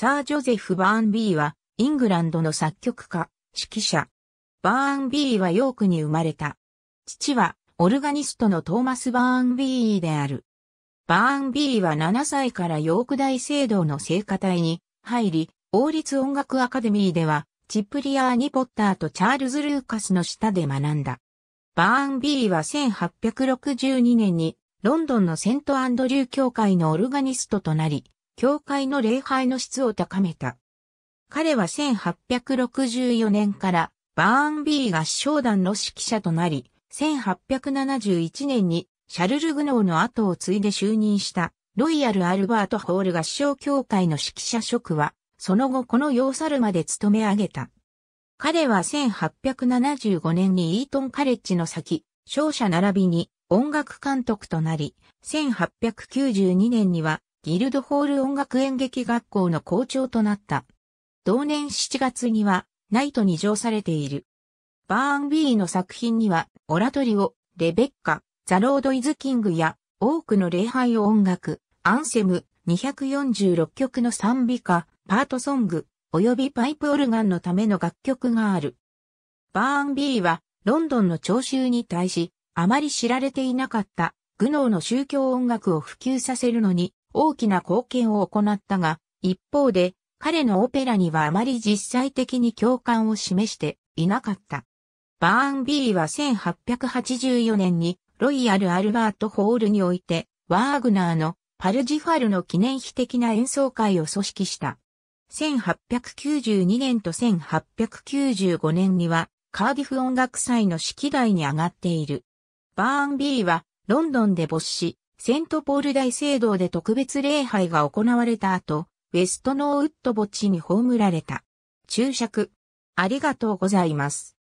サー・ジョゼフ・バーンビーは、イングランドの作曲家、指揮者。バーンビーはヨークに生まれた。父は、オルガニストのトーマス・バーンビーである。バーンビーは7歳からヨーク大聖堂の聖歌隊に入り、王立音楽アカデミーでは、チップリアーニ・ポッターとチャールズ・ルーカスの下で学んだ。バーンビーは1862年に、ロンドンのセントアンドリュー教会のオルガニストとなり、教会の礼拝の質を高めた。彼は1864年からバーンビー合唱団の指揮者となり、1871年にシャルル・グノーの後を継いで就任したロイヤル・アルバート・ホール合唱協会の指揮者職は、その後この要サルまで務め上げた。彼は1875年にイートンカレッジの先、勝者並びに音楽監督となり、1892年にはギルドホール音楽演劇学校の校長となった。同年7月には、ナイトに乗されている。バーンビーの作品には、オラトリオ、レベッカ、ザ・ロード・イズ・キングや、多くの礼拝を音楽、アンセム、246曲の賛美歌、パートソング、及びパイプオルガンのための楽曲がある。バーンビーは、ロンドンの聴衆に対し、あまり知られていなかった、グノーの宗教音楽を普及させるのに、大きな貢献を行ったが、一方で、彼のオペラにはあまり実際的に共感を示していなかった。バーンビーは1884年にロイヤル・アルバート・ホールにおいて、ワーグナーのパルジファルの記念碑的な演奏会を組織した。1892年と1895年には、カーディフ音楽祭の式台に上がっている。バーンビーは、ロンドンで没し、セントポール大聖堂で特別礼拝が行われた後、ウェストノーウッド墓地に葬られた。注釈。ありがとうございます。